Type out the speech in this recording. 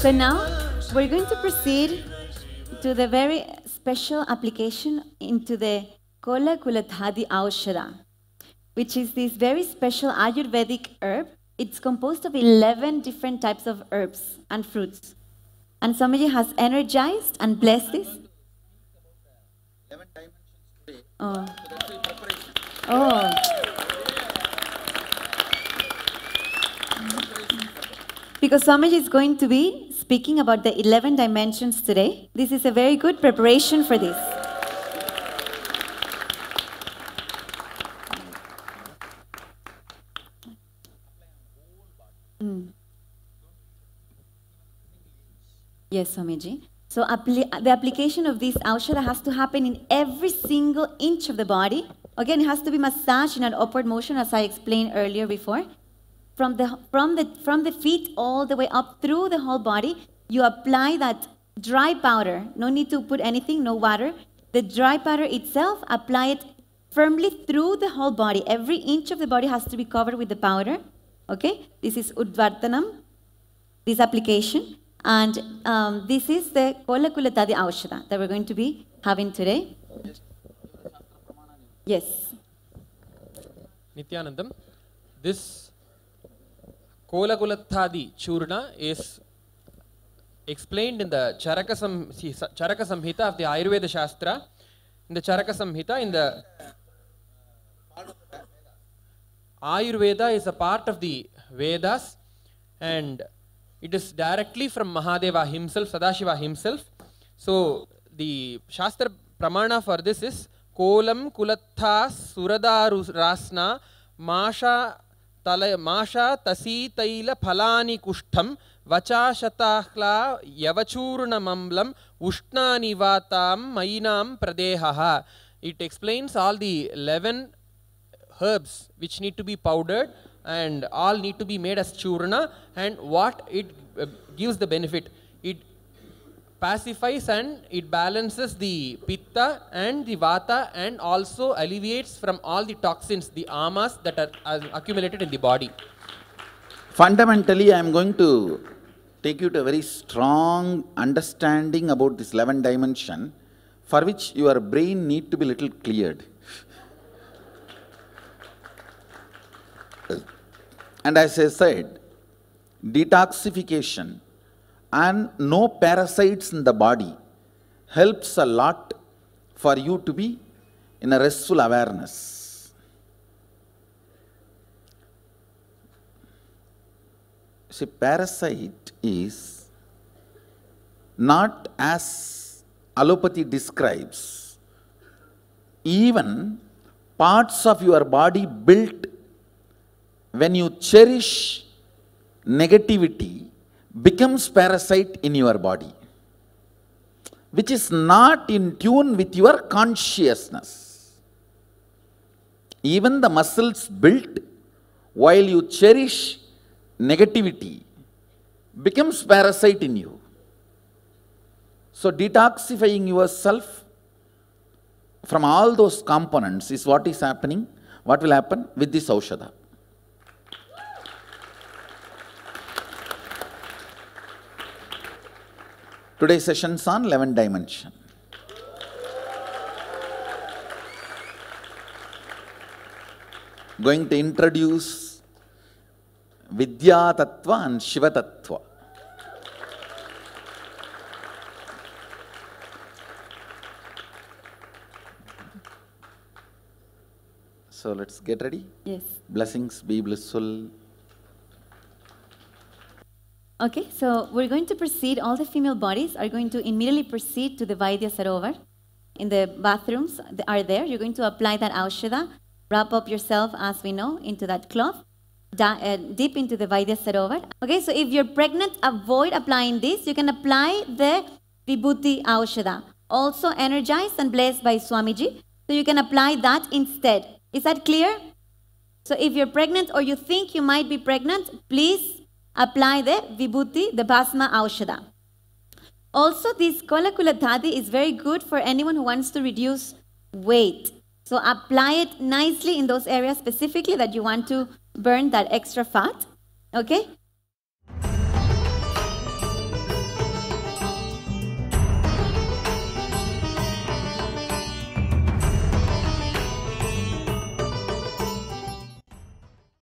So now we're going to proceed to the very special application into the Kola Thadi Aushara, which is this very special Ayurvedic herb. It's composed of 11 different types of herbs and fruits. And Swamiji has energized and blessed this. Oh. Oh. Because Swamiji is going to be speaking about the 11 dimensions today. This is a very good preparation for this. Mm. Yes, Swamiji. So the application of this aushadha has to happen in every single inch of the body. Again, it has to be massaged in an upward motion as I explained earlier before from the, from, the, from the feet all the way up through the whole body. You apply that dry powder. No need to put anything, no water. The dry powder itself, apply it firmly through the whole body. Every inch of the body has to be covered with the powder. Okay? This is Udvartanam, this application. And um, this is the kola Kolakulatadi Aushada that we're going to be having today. Yes. Nityanandam, this Kolakulathadi churna is explained in the Charaka, Sam, Charaka Samhita of the Ayurveda Shastra. In the Charaka Samhita, in the Ayurveda is a part of the Vedas and it is directly from Mahadeva himself, Sadashiva himself. So the Shastra Pramana for this is Kolam Kulatha Surada Rasna Masha తల మాష తసీతైల ఫలాని కుష్ఠం వచాశతాహ్ల యవచూర్ణమమ్లం ఉష్ణాని వాతాం మైనాం ప్రదేహ it explains all the eleven herbs which need to be powdered and all need to be made as churna and what it gives the benefit pacifies and it balances the pitta and the vata and also alleviates from all the toxins, the amas that are accumulated in the body. Fundamentally, I am going to take you to a very strong understanding about this 11 dimension for which your brain need to be little cleared. and as I said, detoxification and no parasites in the body helps a lot for you to be in a restful awareness. See, parasite is not as allopathy describes, even parts of your body built when you cherish negativity becomes parasite in your body, which is not in tune with your consciousness. Even the muscles built while you cherish negativity becomes parasite in you. So detoxifying yourself from all those components is what is happening, what will happen with this aushadha. Today's is on 11th dimension. Going to introduce Vidya Tattva and Shiva Tattva. So let's get ready. Yes. Blessings be blissful. Okay, so we're going to proceed, all the female bodies are going to immediately proceed to the Vaidya Sarovar. In the bathrooms are there, you're going to apply that Aushadha, wrap up yourself, as we know, into that cloth, uh, deep into the Vaidya Sarovar. Okay, so if you're pregnant, avoid applying this. You can apply the Vibhuti Aushadha, also energized and blessed by Swamiji. So you can apply that instead. Is that clear? So if you're pregnant or you think you might be pregnant, please Apply the vibhuti, the basma aushada. Also, this kolakula dhati is very good for anyone who wants to reduce weight. So apply it nicely in those areas specifically that you want to burn that extra fat. Okay?